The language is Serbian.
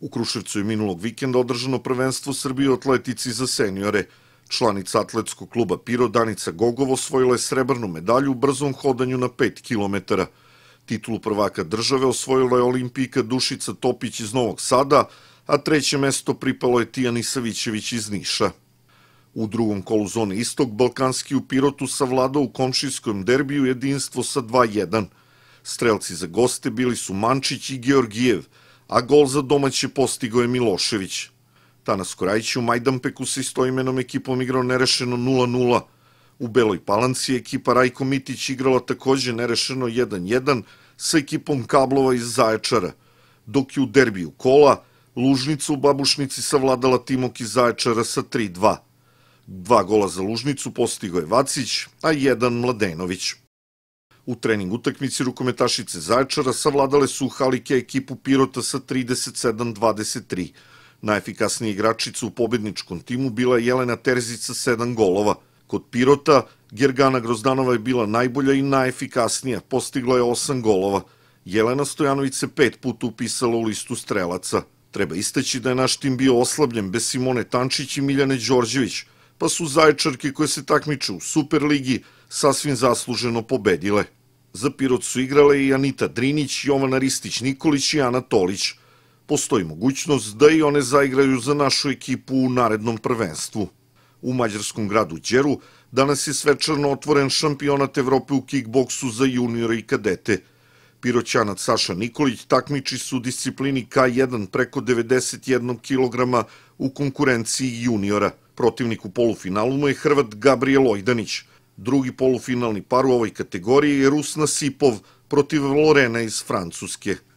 U Kruševcu je minulog vikenda održano prvenstvo Srbije atletici za seniore. Članica atletskog kluba Piro Danica Gogov osvojila je srebrnu medalju u brzom hodanju na 5 kilometara. Titulu prvaka države osvojila je olimpijka Dušica Topić iz Novog Sada, a treće mesto pripalo je Tijani Savićević iz Niša. U drugom kolu zone Istok, Balkanski u Pirotu savladao u komšijskom derbiju jedinstvo sa 2-1. Strelci za goste bili su Mančić i Georgijev – a gol za domaće postigo je Milošević. Tanas Korajić u Majdanpeku se istoimenom imenom ekipom igrao nerešeno 0-0. U Beloj Palanci ekipa Rajko Mitić igrala takođe nerešeno 1-1 sa ekipom Kablova iz Zaječara, dok je u derbiju kola Lužnicu u Babušnici savladala Timok iz Zaječara sa 3-2. Dva gola za Lužnicu postigo je Vacić, a jedan Mladenović. U trening utakmici rukometašice Zaječara savladale su Halike ekipu Pirota sa 37-23. Najefikasnija igračica u pobedničkom timu bila je Jelena Terzić sa 7 golova. Kod Pirota Gergana Grozdanova je bila najbolja i najefikasnija, postigla je 8 golova. Jelena Stojanović se pet puta upisala u listu strelaca. Treba isteći da je naš tim bio oslabljen bez Simone Tančić i Miljane Đorđević, pa su zaječarke koje se takmiče u Superligi sasvim zasluženo pobedile. Za Pirot su igrale i Anita Drinić, Jovana Ristić-Nikolić i Ana Tolić. Postoji mogućnost da i one zaigraju za našu ekipu u narednom prvenstvu. U mađarskom gradu Đeru danas je svečano otvoren šampionat Evrope u kickboksu za juniore i kadete. Piroćanac Saša Nikolić takmiči su u disciplini K1 preko 91 kg u konkurenciji juniora. Protivnik u polufinalu mu je Hrvat Gabriel Ojdanić – drugi polufinalni par u ovoj kategoriji je Rusna Sipov protiv Lorena iz Francuske.